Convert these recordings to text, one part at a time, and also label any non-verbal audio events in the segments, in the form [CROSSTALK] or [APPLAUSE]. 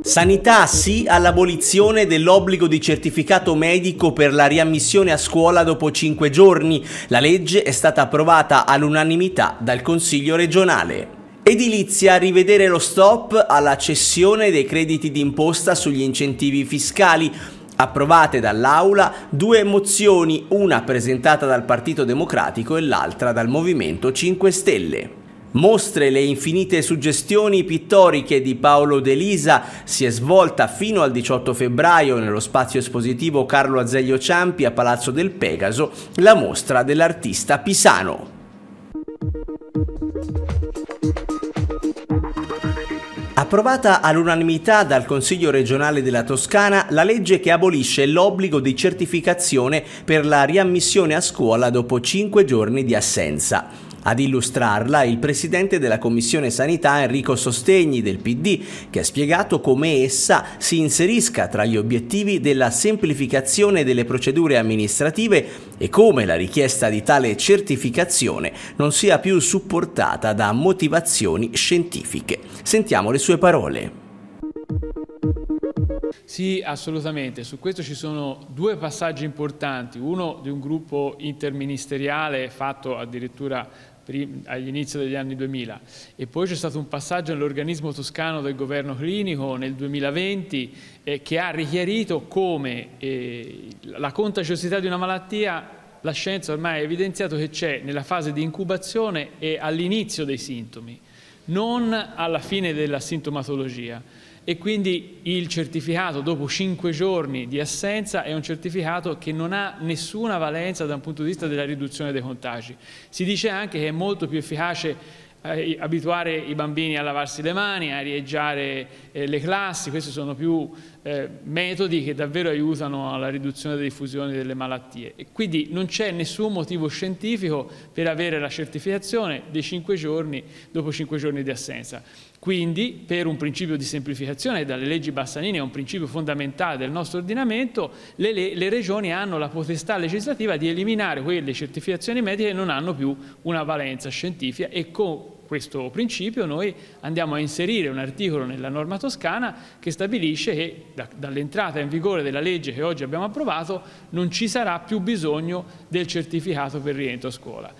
Sanità sì all'abolizione dell'obbligo di certificato medico per la riammissione a scuola dopo 5 giorni. La legge è stata approvata all'unanimità dal Consiglio regionale. Edilizia a rivedere lo stop alla cessione dei crediti d'imposta sugli incentivi fiscali approvate dall'Aula due mozioni, una presentata dal Partito Democratico e l'altra dal Movimento 5 Stelle. Mostre le infinite suggestioni pittoriche di Paolo De Lisa si è svolta fino al 18 febbraio nello spazio espositivo Carlo Azeglio Ciampi a Palazzo del Pegaso la mostra dell'artista pisano. approvata all'unanimità dal Consiglio regionale della Toscana la legge che abolisce l'obbligo di certificazione per la riammissione a scuola dopo 5 giorni di assenza. Ad illustrarla il presidente della Commissione Sanità Enrico Sostegni del PD, che ha spiegato come essa si inserisca tra gli obiettivi della semplificazione delle procedure amministrative e come la richiesta di tale certificazione non sia più supportata da motivazioni scientifiche. Sentiamo le sue parole. Sì, assolutamente. Su questo ci sono due passaggi importanti. Uno di un gruppo interministeriale fatto addirittura all'inizio degli anni 2000 e poi c'è stato un passaggio all'organismo toscano del governo clinico nel 2020 eh, che ha richiarito come eh, la contagiosità di una malattia la scienza ormai ha evidenziato che c'è nella fase di incubazione e all'inizio dei sintomi, non alla fine della sintomatologia e quindi il certificato dopo cinque giorni di assenza è un certificato che non ha nessuna valenza da un punto di vista della riduzione dei contagi. Si dice anche che è molto più efficace eh, abituare i bambini a lavarsi le mani, a rieggiare eh, le classi, questi sono più eh, metodi che davvero aiutano alla riduzione della diffusione delle malattie. E quindi non c'è nessun motivo scientifico per avere la certificazione dei cinque giorni dopo cinque giorni di assenza. Quindi, per un principio di semplificazione, dalle leggi Bassanini è un principio fondamentale del nostro ordinamento, le, le, le, regioni hanno la potestà legislativa di eliminare quelle certificazioni mediche che non hanno più una valenza scientifica e con questo principio noi andiamo a inserire un articolo nella norma toscana che stabilisce che da, dall'entrata in vigore della legge che oggi abbiamo approvato non ci sarà più bisogno del certificato per rientro a scuola.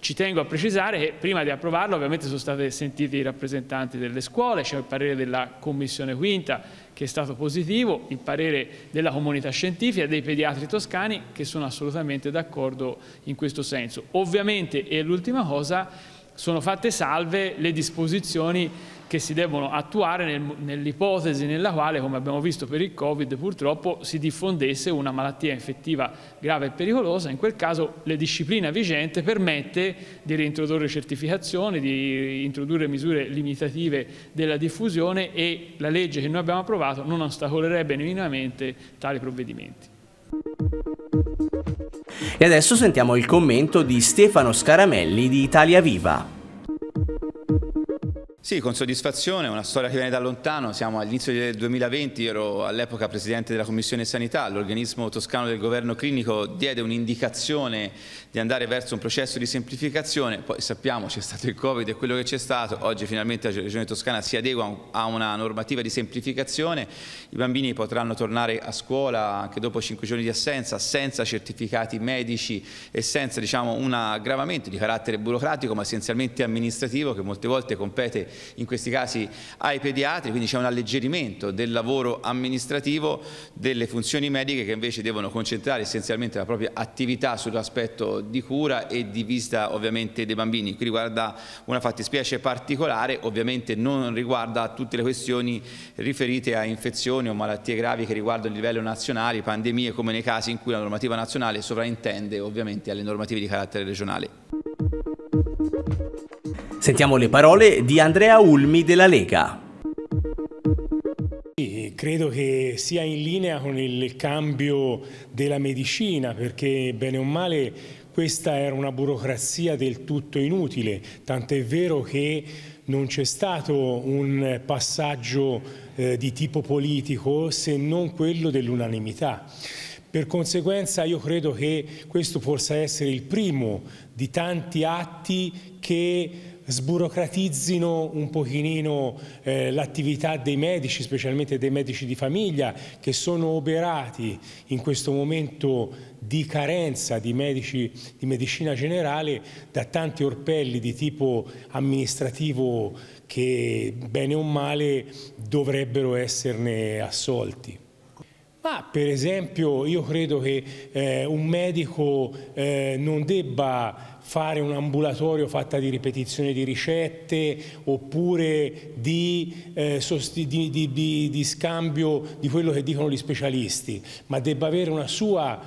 Ci tengo a precisare che prima di approvarlo ovviamente sono stati sentiti i rappresentanti delle scuole, c'è il parere della Commissione Quinta che è stato positivo, il parere della comunità scientifica e dei pediatri toscani che sono assolutamente d'accordo in questo senso. Ovviamente, e l'ultima cosa, sono fatte salve le disposizioni che si devono attuare nel, nell'ipotesi nella quale, come abbiamo visto per il Covid, purtroppo si diffondesse una malattia infettiva grave e pericolosa. In quel caso la disciplina vigente permette di reintrodurre certificazioni, di introdurre misure limitative della diffusione e la legge che noi abbiamo approvato non ostacolerebbe minimamente tali provvedimenti. E adesso sentiamo il commento di Stefano Scaramelli di Italia Viva. Sì, con soddisfazione, è una storia che viene da lontano, siamo all'inizio del 2020, ero all'epoca presidente della Commissione Sanità, l'organismo toscano del governo clinico diede un'indicazione di andare verso un processo di semplificazione, poi sappiamo c'è stato il Covid e quello che c'è stato, oggi finalmente la Regione Toscana si adegua a una normativa di semplificazione, i bambini potranno tornare a scuola anche dopo cinque giorni di assenza, senza certificati medici e senza diciamo, un aggravamento di carattere burocratico ma essenzialmente amministrativo che molte volte compete in questi casi ai pediatri, quindi c'è un alleggerimento del lavoro amministrativo delle funzioni mediche che invece devono concentrare essenzialmente la propria attività sull'aspetto di cura e di vista ovviamente dei bambini. Qui riguarda una fattispecie particolare, ovviamente non riguarda tutte le questioni riferite a infezioni o malattie gravi che riguardano il livello nazionale, pandemie come nei casi in cui la normativa nazionale sovraintende ovviamente alle normative di carattere regionale. Sentiamo le parole di Andrea Ulmi della Lega. Credo che sia in linea con il cambio della medicina perché bene o male questa era una burocrazia del tutto inutile, tant'è vero che non c'è stato un passaggio eh, di tipo politico se non quello dell'unanimità. Per conseguenza io credo che questo possa essere il primo di tanti atti che sburocratizzino un pochino eh, l'attività dei medici, specialmente dei medici di famiglia, che sono oberati in questo momento di carenza di medici di medicina generale da tanti orpelli di tipo amministrativo che bene o male dovrebbero esserne assolti. Ma per esempio io credo che eh, un medico eh, non debba fare un ambulatorio fatta di ripetizione di ricette oppure di, eh, di, di, di, scambio di quello che dicono gli specialisti, ma debba avere una sua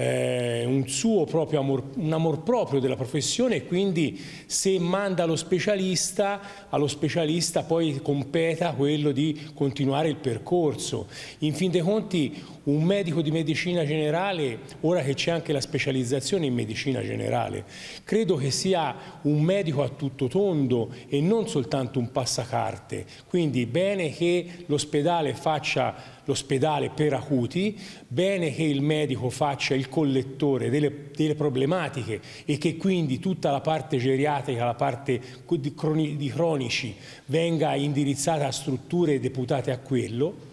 eh, un suo proprio amor, un amor proprio della professione e quindi se manda lo specialista, allo specialista poi competa quello di continuare il percorso. In fin dei conti un medico di medicina generale, ora che c'è anche la specializzazione in medicina generale, credo che sia un medico a tutto tondo e non soltanto un passacarte. Quindi bene che l'ospedale faccia l'ospedale per acuti, bene che il medico faccia il collettore delle, delle, problematiche e che quindi tutta la parte geriatrica, la parte di cronici venga indirizzata a strutture deputate a quello,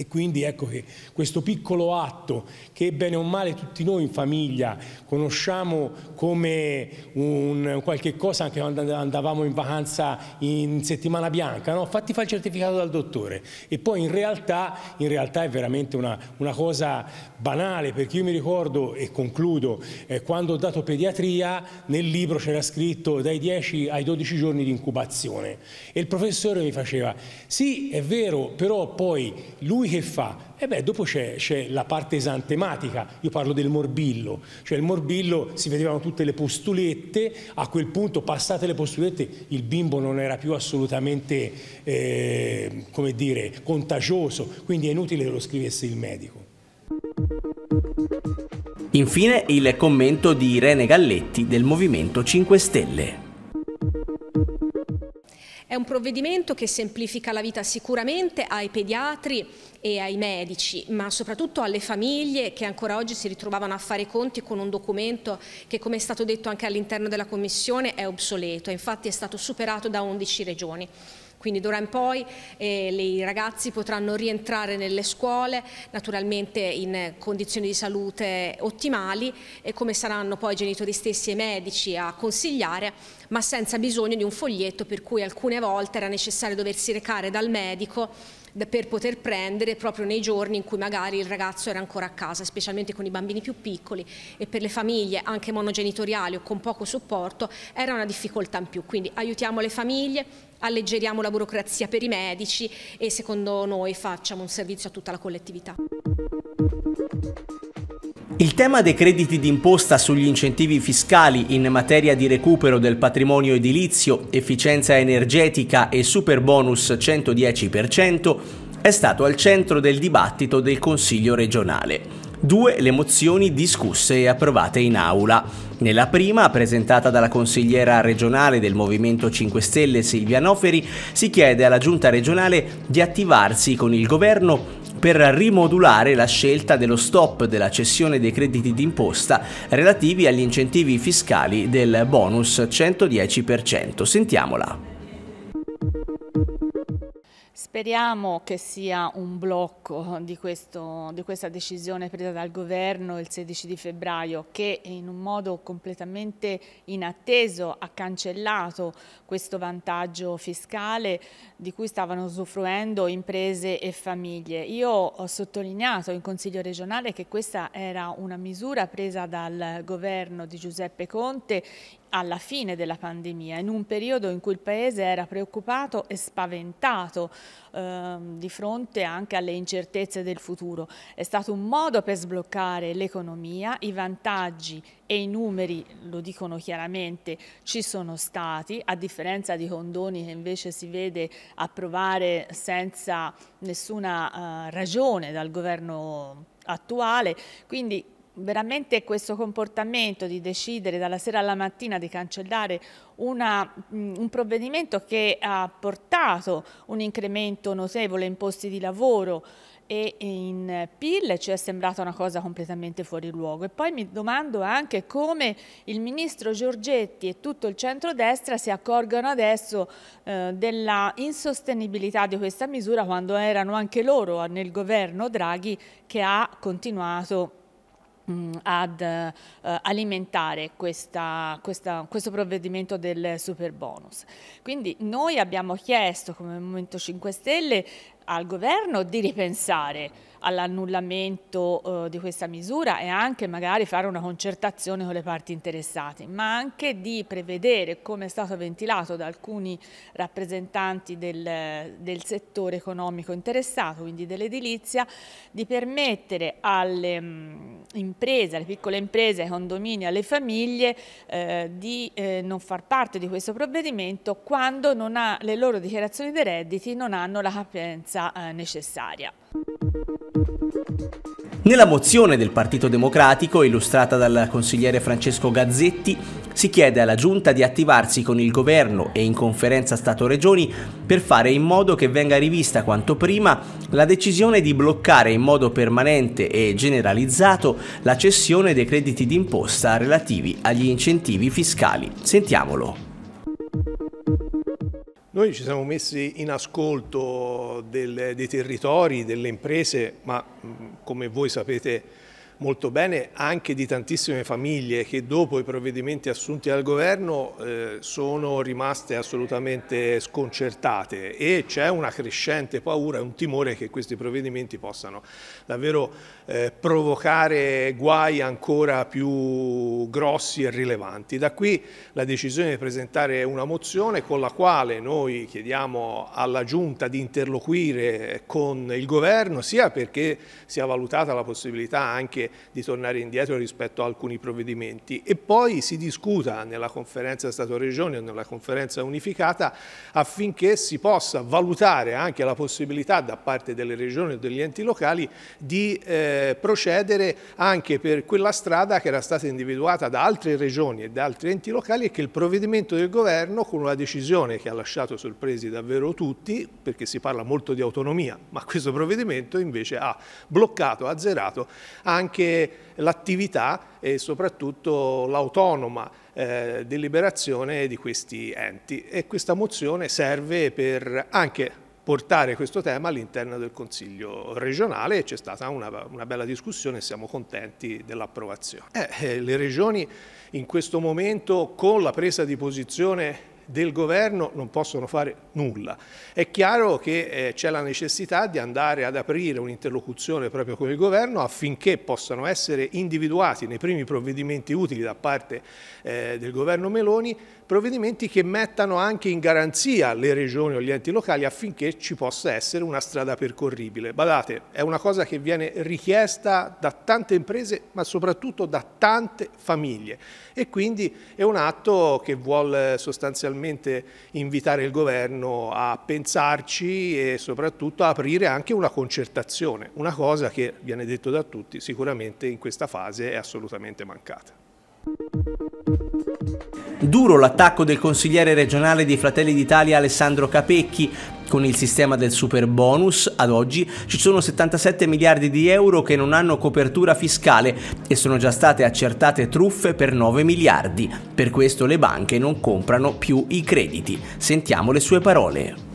e quindi ecco che questo piccolo atto che bene o male tutti noi in famiglia conosciamo come un qualche cosa anche quando andavamo in vacanza in settimana bianca, no? fatti fare il certificato dal dottore e poi in realtà, in realtà è veramente una, una, cosa banale perché io mi ricordo e concludo eh, quando ho dato pediatria nel libro c'era scritto dai 10 ai 12 giorni di incubazione e il professore mi faceva sì è vero però poi lui che fa? E eh beh, dopo c'è, la parte esantematica, io parlo del morbillo, cioè il morbillo si vedevano tutte le postulette, a quel punto passate le postulette il bimbo non era più assolutamente, eh, come dire, contagioso, quindi è inutile che lo scrivesse il medico. Infine il commento di Irene Galletti del Movimento 5 Stelle. È un provvedimento che semplifica la vita sicuramente ai pediatri e ai medici, ma soprattutto alle famiglie che ancora oggi si ritrovavano a fare i conti con un documento che, come è stato detto anche all'interno della Commissione, è obsoleto. Infatti è stato superato da 11 regioni. Quindi d'ora in poi eh, i ragazzi potranno rientrare nelle scuole naturalmente in condizioni di salute ottimali e come saranno poi i genitori stessi e i medici a consigliare ma senza bisogno di un foglietto per cui alcune volte era necessario doversi recare dal medico per poter prendere proprio nei giorni in cui magari il ragazzo era ancora a casa, specialmente con i bambini più piccoli e per le famiglie anche monogenitoriali o con poco supporto era una difficoltà in più. Quindi aiutiamo le famiglie, alleggeriamo la burocrazia per i medici e secondo noi facciamo un servizio a tutta la collettività. Il tema dei crediti d'imposta sugli incentivi fiscali in materia di recupero del patrimonio edilizio, efficienza energetica e super bonus 110% è stato al centro del dibattito del Consiglio regionale. Due le mozioni discusse e approvate in aula. Nella prima, presentata dalla consigliera regionale del Movimento 5 Stelle Silvia Noferi, si chiede alla Giunta regionale di attivarsi con il governo per rimodulare la scelta dello stop della cessione dei crediti d'imposta relativi agli incentivi fiscali del bonus 110%. Sentiamola. Speriamo che sia un blocco di, questo, di, questa decisione presa dal governo il 16 di febbraio che in un modo completamente inatteso ha cancellato questo vantaggio fiscale di cui stavano usufruendo imprese e famiglie. Io ho sottolineato in Consiglio regionale che questa era una misura presa dal governo di Giuseppe Conte alla fine della pandemia, in un periodo in cui il Paese era preoccupato e spaventato eh, di fronte anche alle incertezze del futuro. È stato un modo per sbloccare l'economia, i vantaggi e i numeri, lo dicono chiaramente, ci sono stati, a differenza di condoni che invece si vede approvare senza nessuna eh, ragione dal governo attuale. Quindi veramente questo comportamento di decidere dalla sera alla mattina di cancellare una, mm, un provvedimento che ha portato un incremento notevole in posti di lavoro e in PIL ci cioè è sembrata una cosa completamente fuori luogo. E poi mi domando anche come il ministro Giorgetti e tutto il centrodestra si accorgano adesso eh, della insostenibilità di questa misura quando erano anche loro nel governo Draghi che ha continuato Mm, ad eh, alimentare questa, questa, questo provvedimento del super bonus. Quindi noi abbiamo chiesto come Movimento 5 Stelle al governo di ripensare all'annullamento eh, di questa misura e anche magari fare una concertazione con le parti interessate, ma anche di prevedere, come è stato ventilato da alcuni rappresentanti del, del settore economico interessato, quindi dell'edilizia, di permettere alle mh, mm, imprese, alle piccole imprese, ai condomini, alle famiglie eh, di eh, non far parte di questo provvedimento quando non ha, le loro dichiarazioni dei redditi non hanno la capienza urgenza eh, necessaria. Nella mozione del Partito Democratico, illustrata dal consigliere Francesco Gazzetti, si chiede alla Giunta di attivarsi con il governo e in conferenza Stato-Regioni per fare in modo che venga rivista quanto prima la decisione di bloccare in modo permanente e generalizzato la cessione dei crediti d'imposta relativi agli incentivi fiscali. Sentiamolo. Noi ci siamo messi in ascolto del, dei territori, delle imprese, ma come voi sapete molto bene anche di tantissime famiglie che dopo i provvedimenti assunti dal governo eh, sono rimaste assolutamente sconcertate e c'è una crescente paura e un timore che questi provvedimenti possano davvero eh, provocare guai ancora più grossi e rilevanti. Da qui la decisione di presentare una mozione con la quale noi chiediamo alla Giunta di interloquire con il governo sia perché sia valutata la possibilità anche di tornare indietro rispetto a alcuni provvedimenti e poi si discuta nella conferenza Stato-Regione o nella conferenza unificata affinché si possa valutare anche la possibilità da parte delle regioni o degli enti locali di eh, procedere anche per quella strada che era stata individuata da altre regioni e da altri enti locali e che il provvedimento del governo con una decisione che ha lasciato sorpresi davvero tutti perché si parla molto di autonomia ma questo provvedimento invece ha bloccato, azzerato anche anche l'attività e soprattutto l'autonoma eh, deliberazione di questi enti e questa mozione serve per anche portare questo tema all'interno del Consiglio regionale e c'è stata una, una, bella discussione e siamo contenti dell'approvazione. Eh, eh, le regioni in questo momento con la presa di posizione del governo non possono fare nulla. È chiaro che eh, c'è la necessità di andare ad aprire un'interlocuzione proprio con il governo affinché possano essere individuati nei primi provvedimenti utili da parte eh, del governo Meloni provvedimenti che mettano anche in garanzia le regioni o gli enti locali affinché ci possa essere una strada percorribile. Badate, è una cosa che viene richiesta da tante imprese ma soprattutto da tante famiglie e quindi è un atto che vuole sostanzialmente invitare il governo a pensarci e soprattutto a aprire anche una concertazione, una cosa che viene detto da tutti sicuramente in questa fase è assolutamente mancata. Duro l'attacco del consigliere regionale dei Fratelli d'Italia Alessandro Capecchi, con il sistema del super bonus, ad oggi ci sono 77 miliardi di euro che non hanno copertura fiscale e sono già state accertate truffe per 9 miliardi. Per questo le banche non comprano più i crediti. Sentiamo le sue parole.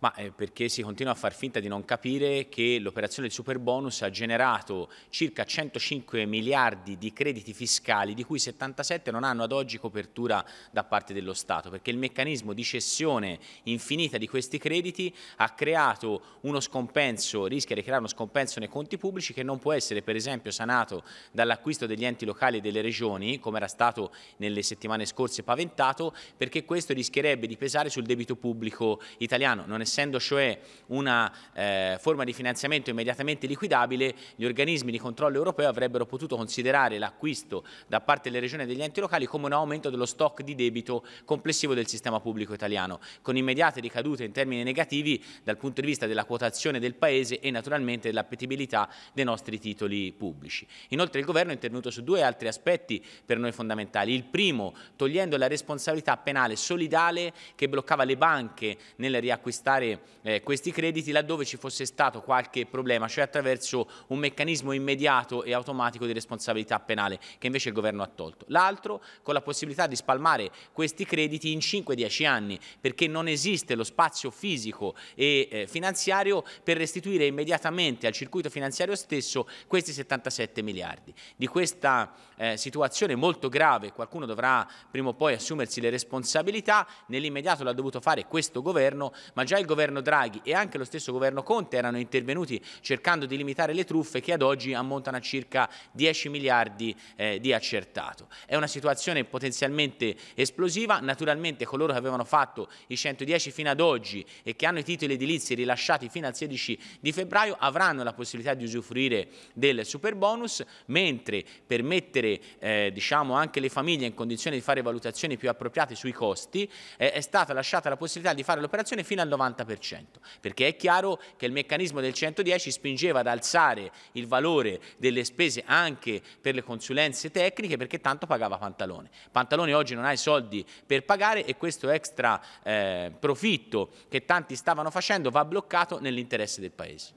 Ma eh, perché si continua a far finta di non capire che l'operazione del super bonus ha generato circa 105 miliardi di crediti fiscali, di cui 77 non hanno ad oggi copertura da parte dello Stato, perché il meccanismo di cessione infinita di questi crediti ha creato uno scompenso, rischia di creare uno scompenso nei conti pubblici che non può essere per esempio sanato dall'acquisto degli enti locali e delle regioni, come era stato nelle settimane scorse paventato, perché questo rischierebbe di pesare sul debito pubblico italiano. Non è essendo cioè una eh, forma di finanziamento immediatamente liquidabile, gli organismi di controllo europeo avrebbero potuto considerare l'acquisto da parte delle regioni e degli enti locali come un aumento dello stock di debito complessivo del sistema pubblico italiano, con immediate ricadute in termini negativi dal punto di vista della quotazione del Paese e naturalmente dell'appetibilità dei nostri titoli pubblici. Inoltre il Governo è intervenuto su due altri aspetti per noi fondamentali. Il primo, togliendo la responsabilità penale solidale che bloccava le banche nel riacquistare utilizzare eh, questi crediti laddove ci fosse stato qualche problema, cioè attraverso un meccanismo immediato e automatico di responsabilità penale che invece il governo ha tolto. L'altro con la possibilità di spalmare questi crediti in 5-10 anni perché non esiste lo spazio fisico e eh, finanziario per restituire immediatamente al circuito finanziario stesso questi 77 miliardi. Di questa eh, situazione molto grave qualcuno dovrà prima o poi assumersi le responsabilità, nell'immediato l'ha dovuto fare questo governo, ma già il governo Draghi e anche lo stesso governo Conte erano intervenuti cercando di limitare le truffe che ad oggi ammontano a circa 10 miliardi eh, di accertato. È una situazione potenzialmente esplosiva, naturalmente coloro che avevano fatto i 110 fino ad oggi e che hanno i titoli edilizi rilasciati fino al 16 di febbraio avranno la possibilità di usufruire del super bonus, mentre per mettere eh, diciamo anche le famiglie in condizione di fare valutazioni più appropriate sui costi eh, è stata lasciata la possibilità di fare l'operazione fino al 90 50%, perché è chiaro che il meccanismo del 110 spingeva ad alzare il valore delle spese anche per le consulenze tecniche perché tanto pagava Pantalone. Pantalone oggi non ha i soldi per pagare e questo extra eh, profitto che tanti stavano facendo va bloccato nell'interesse del Paese.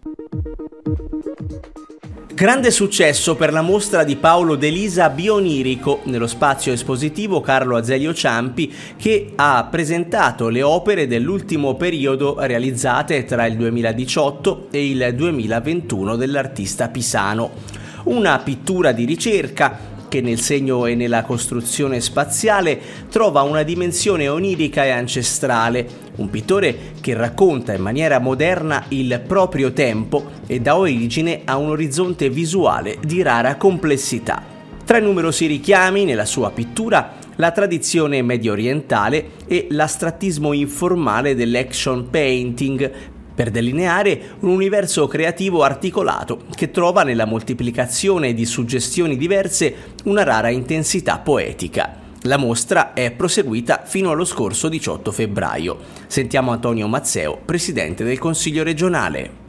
Grande successo per la mostra di Paolo Delisa Bionirico nello spazio espositivo Carlo Azeglio Ciampi che ha presentato le opere dell'ultimo periodo realizzate tra il 2018 e il 2021 dell'artista pisano. Una pittura di ricerca che nel segno e nella costruzione spaziale trova una dimensione onirica e ancestrale, un pittore che racconta in maniera moderna il proprio tempo e dà origine a un orizzonte visuale di rara complessità. Tra i numerosi richiami nella sua pittura la tradizione medio orientale e l'astrattismo informale dell'action painting per delineare un universo creativo articolato che trova nella moltiplicazione di suggestioni diverse una rara intensità poetica. La mostra è proseguita fino allo scorso 18 febbraio. Sentiamo Antonio Mazzeo, presidente del Consiglio regionale.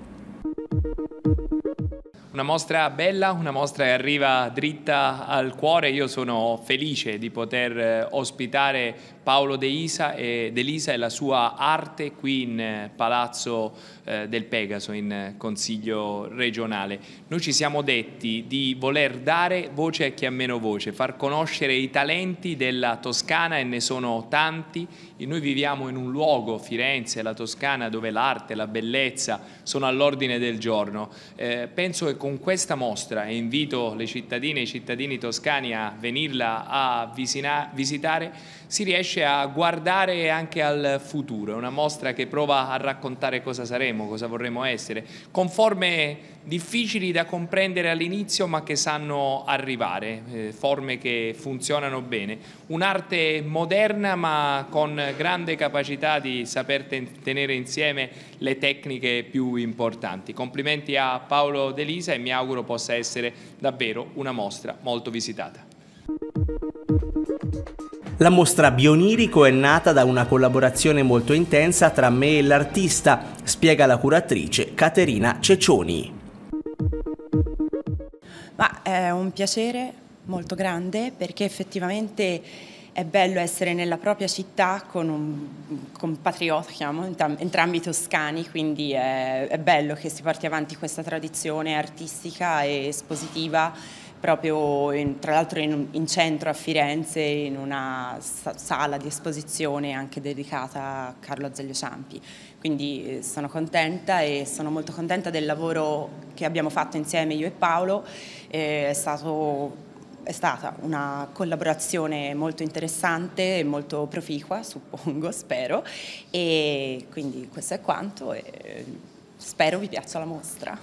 Una mostra bella, una mostra che arriva dritta al cuore. Io sono felice di poter eh, ospitare Paolo De Isa e, De e la sua arte qui in eh, Palazzo eh, del Pegaso, in eh, Consiglio regionale. Noi ci siamo detti di voler dare voce a chi ha meno voce, far conoscere i talenti della Toscana e ne sono tanti. E noi viviamo in un luogo, Firenze, la Toscana, dove l'arte, la bellezza sono all'ordine del giorno. Eh, penso che con questa mostra, e invito le cittadine e i cittadini toscani a venirla a visitare, si riesce riesce a guardare anche al futuro, è una mostra che prova a raccontare cosa saremo, cosa vorremmo essere, con forme difficili da comprendere all'inizio ma che sanno arrivare, eh, forme che funzionano bene, un'arte moderna ma con grande capacità di saper ten tenere insieme le tecniche più importanti. Complimenti a Paolo De Lisa e mi auguro possa essere davvero una mostra molto visitata. La mostra Bionirico è nata da una collaborazione molto intensa tra me e l'artista, spiega la curatrice Caterina Cecioni. Ma è eh, un piacere molto grande perché effettivamente è bello essere nella propria città con un compatriota, chiamo, entrambi toscani, quindi è, è bello che si porti avanti questa tradizione artistica e espositiva proprio in, tra l'altro in, in, centro a Firenze in una sala di esposizione anche dedicata a Carlo Azeglio Ciampi. Quindi eh, sono contenta e sono molto contenta del lavoro che abbiamo fatto insieme io e Paolo, eh, è, stato, è stata una collaborazione molto interessante e molto proficua, suppongo, [LAUGHS] spero, e quindi questo è quanto e eh, spero vi piaccia la mostra.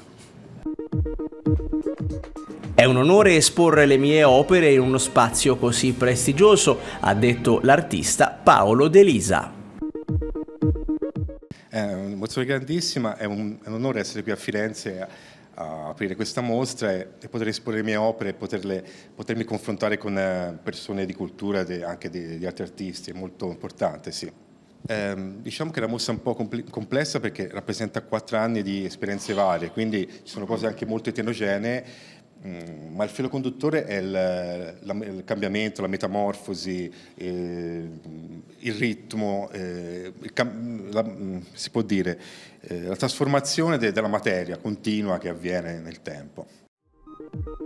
È un onore esporre le mie opere in uno spazio così prestigioso, ha detto l'artista Paolo De Lisa. È un'emozione grandissima, è un, è un, onore essere qui a Firenze a, a aprire questa mostra e, e, poter esporre le mie opere e poterle, potermi confrontare con eh, persone di cultura e anche di, di altri artisti, è molto importante, sì. Eh, diciamo che la una è un po' complessa perché rappresenta quattro anni di esperienze varie, quindi ci sono cose anche molto eterogenee Mm, ma il filo conduttore è il, la, il cambiamento, la metamorfosi, eh, il ritmo, eh, il la, mm, si può dire, eh, la trasformazione de- della materia continua che avviene nel tempo.